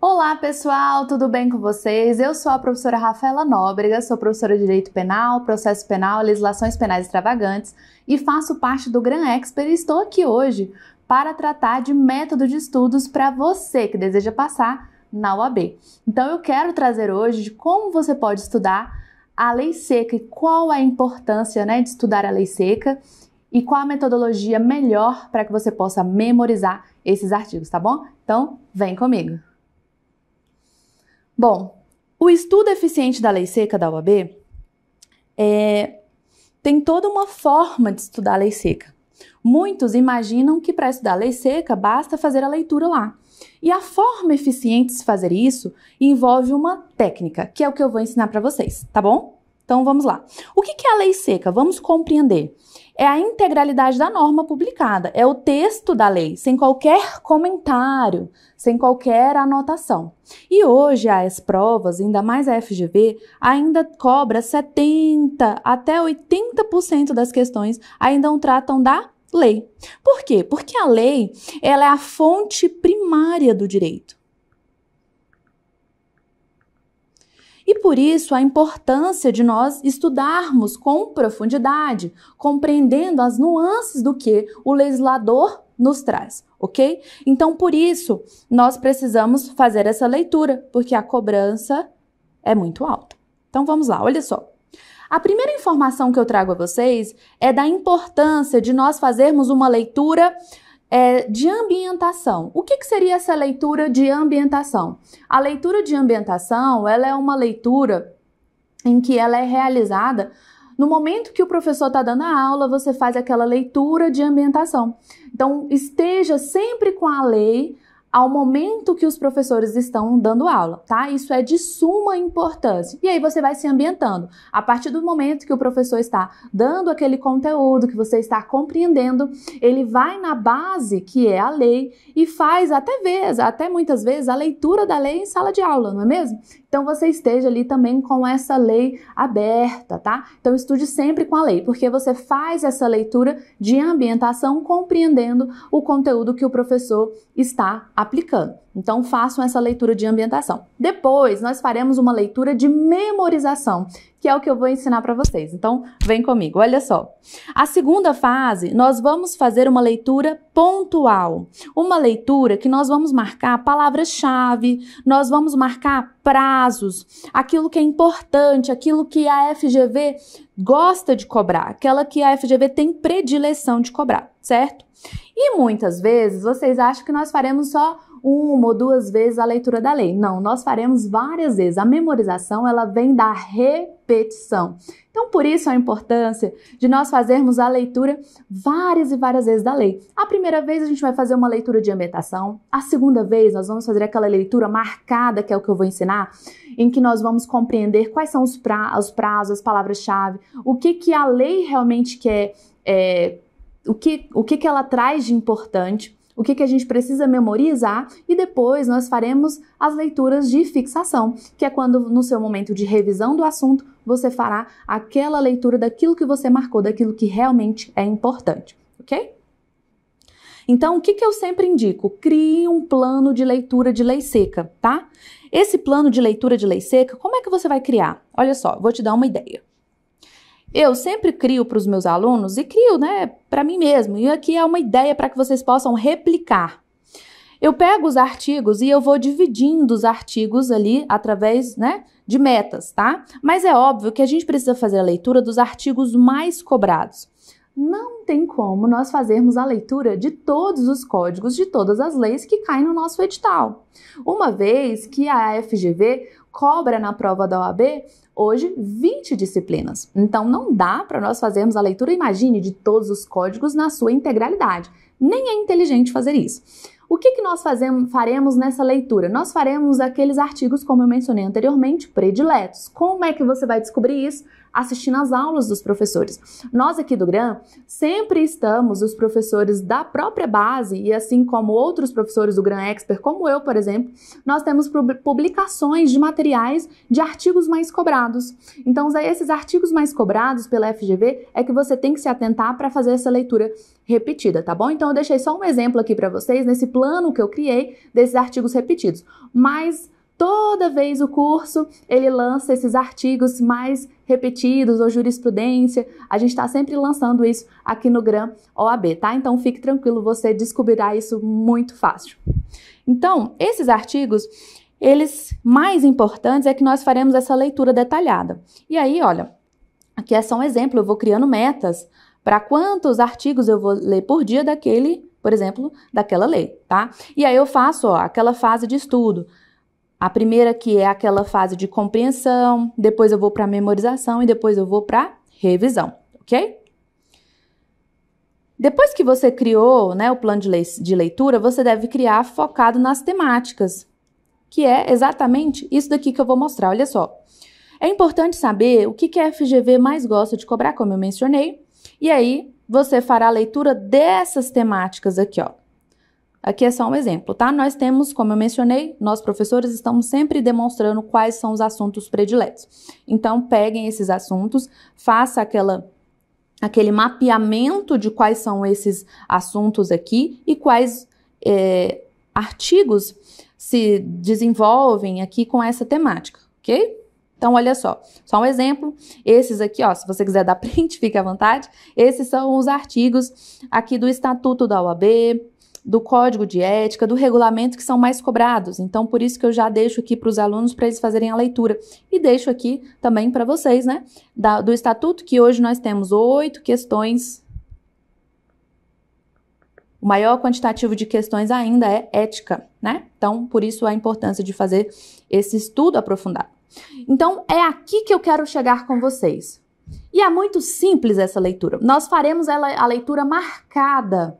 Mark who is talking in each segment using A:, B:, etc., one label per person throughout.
A: Olá pessoal, tudo bem com vocês? Eu sou a professora Rafaela Nóbrega, sou professora de Direito Penal, Processo Penal, Legislações Penais Extravagantes e faço parte do Gran Expert e estou aqui hoje para tratar de método de estudos para você que deseja passar na UAB. Então eu quero trazer hoje de como você pode estudar a lei seca e qual a importância né, de estudar a lei seca e qual a metodologia melhor para que você possa memorizar esses artigos, tá bom? Então vem comigo! Bom, o estudo eficiente da lei seca da UAB é, tem toda uma forma de estudar a lei seca. Muitos imaginam que para estudar a lei seca basta fazer a leitura lá. E a forma eficiente de fazer isso envolve uma técnica, que é o que eu vou ensinar para vocês, tá bom? Então vamos lá. O que é a lei seca? Vamos compreender é a integralidade da norma publicada, é o texto da lei, sem qualquer comentário, sem qualquer anotação. E hoje as provas, ainda mais a FGV, ainda cobra 70 até 80% das questões ainda não tratam da lei. Por quê? Porque a lei, ela é a fonte primária do direito. E por isso a importância de nós estudarmos com profundidade, compreendendo as nuances do que o legislador nos traz, ok? Então, por isso, nós precisamos fazer essa leitura, porque a cobrança é muito alta. Então, vamos lá, olha só. A primeira informação que eu trago a vocês é da importância de nós fazermos uma leitura é, de ambientação. O que, que seria essa leitura de ambientação? A leitura de ambientação ela é uma leitura em que ela é realizada no momento que o professor está dando a aula, você faz aquela leitura de ambientação. Então, esteja sempre com a lei ao momento que os professores estão dando aula, tá? Isso é de suma importância. E aí você vai se ambientando. A partir do momento que o professor está dando aquele conteúdo que você está compreendendo, ele vai na base que é a lei e faz até vezes, até muitas vezes a leitura da lei em sala de aula, não é mesmo? Então você esteja ali também com essa lei aberta, tá? Então estude sempre com a lei, porque você faz essa leitura de ambientação compreendendo o conteúdo que o professor está aplicando. Então façam essa leitura de ambientação. Depois nós faremos uma leitura de memorização, que é o que eu vou ensinar para vocês. Então vem comigo, olha só. A segunda fase, nós vamos fazer uma leitura pontual. Uma leitura que nós vamos marcar palavras-chave, nós vamos marcar prazos, aquilo que é importante, aquilo que a FGV gosta de cobrar, aquela que a FGV tem predileção de cobrar, certo? E muitas vezes vocês acham que nós faremos só uma ou duas vezes a leitura da lei. Não, nós faremos várias vezes. A memorização ela vem da repetição. Então, por isso a importância de nós fazermos a leitura várias e várias vezes da lei. A primeira vez a gente vai fazer uma leitura de ambientação, a segunda vez nós vamos fazer aquela leitura marcada, que é o que eu vou ensinar, em que nós vamos compreender quais são os, pra, os prazos, as palavras-chave, o que, que a lei realmente quer, é, o, que, o que, que ela traz de importante o que, que a gente precisa memorizar e depois nós faremos as leituras de fixação, que é quando no seu momento de revisão do assunto você fará aquela leitura daquilo que você marcou, daquilo que realmente é importante, ok? Então, o que, que eu sempre indico? Crie um plano de leitura de lei seca, tá? Esse plano de leitura de lei seca, como é que você vai criar? Olha só, vou te dar uma ideia. Eu sempre crio para os meus alunos e crio, né, para mim mesmo. E aqui é uma ideia para que vocês possam replicar. Eu pego os artigos e eu vou dividindo os artigos ali através, né, de metas, tá? Mas é óbvio que a gente precisa fazer a leitura dos artigos mais cobrados. Não tem como nós fazermos a leitura de todos os códigos de todas as leis que caem no nosso edital. Uma vez que a FGV cobra na prova da OAB hoje 20 disciplinas. Então não dá para nós fazermos a leitura, imagine, de todos os códigos na sua integralidade. Nem é inteligente fazer isso. O que, que nós fazemos, faremos nessa leitura? Nós faremos aqueles artigos, como eu mencionei anteriormente, prediletos. Como é que você vai descobrir isso? assistindo às aulas dos professores. Nós aqui do GRAM sempre estamos os professores da própria base e assim como outros professores do GRAM Expert, como eu, por exemplo, nós temos publicações de materiais de artigos mais cobrados. Então, esses artigos mais cobrados pela FGV é que você tem que se atentar para fazer essa leitura repetida, tá bom? Então, eu deixei só um exemplo aqui para vocês nesse plano que eu criei desses artigos repetidos. Mas toda vez o curso ele lança esses artigos mais repetidos ou jurisprudência. A gente está sempre lançando isso aqui no Gram OAB, tá? Então fique tranquilo, você descobrirá isso muito fácil. Então, esses artigos, eles mais importantes é que nós faremos essa leitura detalhada. E aí, olha, aqui é só um exemplo, eu vou criando metas para quantos artigos eu vou ler por dia daquele, por exemplo, daquela lei, tá? E aí eu faço ó, aquela fase de estudo. A primeira que é aquela fase de compreensão, depois eu vou para memorização e depois eu vou para revisão, ok? Depois que você criou né, o plano de, le de leitura, você deve criar focado nas temáticas, que é exatamente isso daqui que eu vou mostrar. Olha só. É importante saber o que, que a FGV mais gosta de cobrar, como eu mencionei, e aí você fará a leitura dessas temáticas aqui, ó. Aqui é só um exemplo, tá? Nós temos, como eu mencionei, nós professores estamos sempre demonstrando quais são os assuntos prediletos. Então, peguem esses assuntos, faça aquela aquele mapeamento de quais são esses assuntos aqui e quais é, artigos se desenvolvem aqui com essa temática, ok? Então, olha só, só um exemplo. Esses aqui, ó, se você quiser dar print, fique à vontade. Esses são os artigos aqui do Estatuto da OAB, do código de ética, do regulamento que são mais cobrados. Então, por isso que eu já deixo aqui para os alunos para eles fazerem a leitura. E deixo aqui também para vocês, né, da, do estatuto, que hoje nós temos oito questões. O maior quantitativo de questões ainda é ética, né? Então, por isso a importância de fazer esse estudo aprofundado. Então, é aqui que eu quero chegar com vocês. E é muito simples essa leitura. Nós faremos ela, a leitura marcada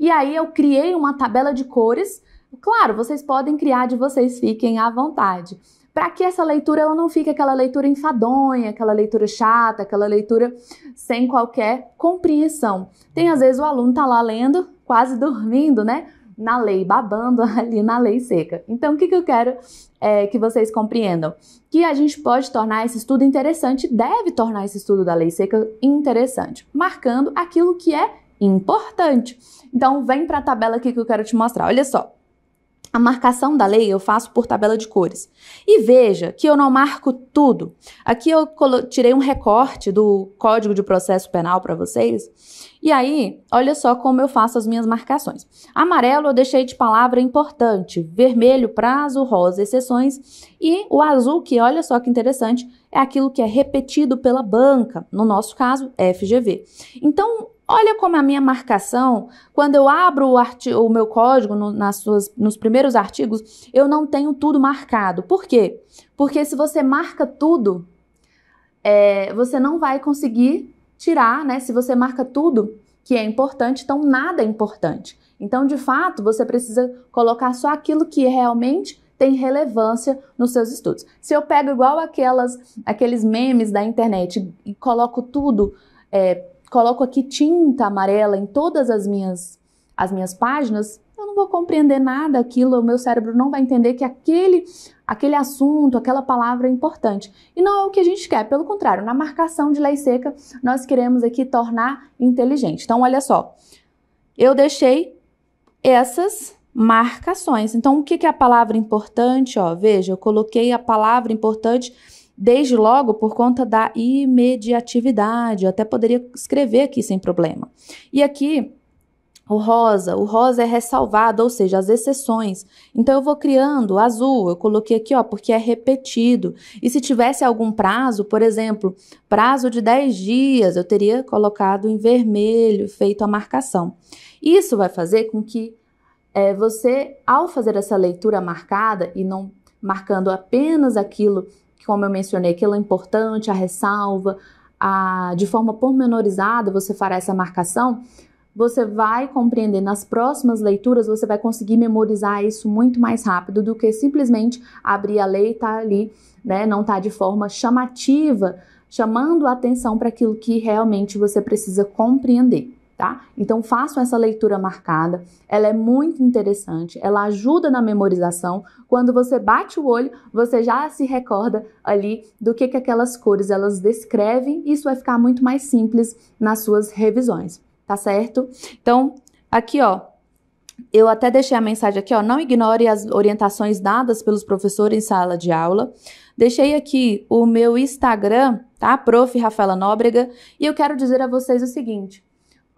A: e aí eu criei uma tabela de cores. Claro, vocês podem criar de vocês, fiquem à vontade. Para que essa leitura ela não fique aquela leitura enfadonha, aquela leitura chata, aquela leitura sem qualquer compreensão. Tem às vezes o aluno tá lá lendo, quase dormindo, né? na lei babando, ali na lei seca. Então, o que, que eu quero é, que vocês compreendam? Que a gente pode tornar esse estudo interessante, deve tornar esse estudo da lei seca interessante, marcando aquilo que é importante. Então, vem para a tabela aqui que eu quero te mostrar. Olha só. A marcação da lei eu faço por tabela de cores. E veja que eu não marco tudo. Aqui eu tirei um recorte do Código de Processo Penal para vocês. E aí, olha só como eu faço as minhas marcações. Amarelo eu deixei de palavra importante, vermelho prazo, rosa exceções e o azul, que olha só que interessante, é aquilo que é repetido pela banca, no nosso caso, FGV. Então, Olha como a minha marcação, quando eu abro o, artigo, o meu código no, nas suas, nos primeiros artigos, eu não tenho tudo marcado. Por quê? Porque se você marca tudo, é, você não vai conseguir tirar, né? Se você marca tudo que é importante, então nada é importante. Então, de fato, você precisa colocar só aquilo que realmente tem relevância nos seus estudos. Se eu pego igual aquelas, aqueles memes da internet e coloco tudo é, coloco aqui tinta amarela em todas as minhas, as minhas páginas, eu não vou compreender nada aquilo, o meu cérebro não vai entender que aquele, aquele assunto, aquela palavra é importante. E não é o que a gente quer, pelo contrário, na marcação de lei seca, nós queremos aqui tornar inteligente. Então, olha só, eu deixei essas marcações. Então, o que é a palavra importante? Ó, veja, eu coloquei a palavra importante Desde logo por conta da imediatividade, eu até poderia escrever aqui sem problema. E aqui o rosa, o rosa é ressalvado, ou seja, as exceções. Então eu vou criando azul, eu coloquei aqui, ó, porque é repetido. E se tivesse algum prazo, por exemplo, prazo de 10 dias, eu teria colocado em vermelho, feito a marcação. Isso vai fazer com que é, você, ao fazer essa leitura marcada e não marcando apenas aquilo como eu mencionei, aquilo é importante, a ressalva, a, de forma pormenorizada você fará essa marcação, você vai compreender nas próximas leituras, você vai conseguir memorizar isso muito mais rápido do que simplesmente abrir a lei e tá ali, né, não tá de forma chamativa, chamando a atenção para aquilo que realmente você precisa compreender. Tá? Então façam essa leitura marcada, ela é muito interessante, ela ajuda na memorização. Quando você bate o olho, você já se recorda ali do que, que aquelas cores elas descrevem, isso vai ficar muito mais simples nas suas revisões, tá certo? Então, aqui ó, eu até deixei a mensagem aqui, ó, não ignore as orientações dadas pelos professores em sala de aula. Deixei aqui o meu Instagram, tá? Prof. Rafaela Nóbrega, e eu quero dizer a vocês o seguinte: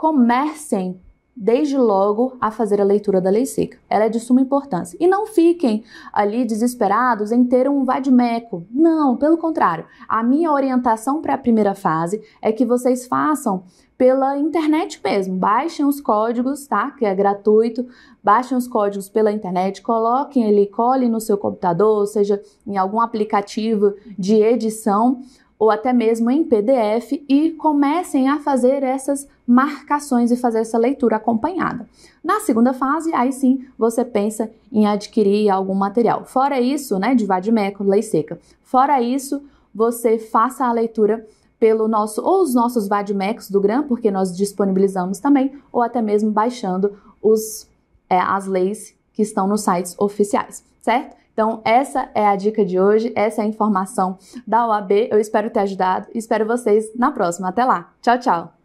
A: comecem desde logo a fazer a leitura da lei seca. Ela é de suma importância. E não fiquem ali desesperados em ter um vadimeco. Não, pelo contrário. A minha orientação para a primeira fase é que vocês façam pela internet mesmo. Baixem os códigos, tá? Que é gratuito. Baixem os códigos pela internet, coloquem ele, colhem no seu computador, ou seja, em algum aplicativo de edição, ou até mesmo em PDF e comecem a fazer essas marcações e fazer essa leitura acompanhada. Na segunda fase, aí sim você pensa em adquirir algum material. Fora isso, né, de vadimeco, lei seca. Fora isso, você faça a leitura pelo nosso ou os nossos vadimecos do GRAM, porque nós disponibilizamos também, ou até mesmo baixando os, é, as leis que estão nos sites oficiais, certo? Então, essa é a dica de hoje, essa é a informação da OAB. Eu espero ter ajudado e espero vocês na próxima. Até lá. Tchau, tchau.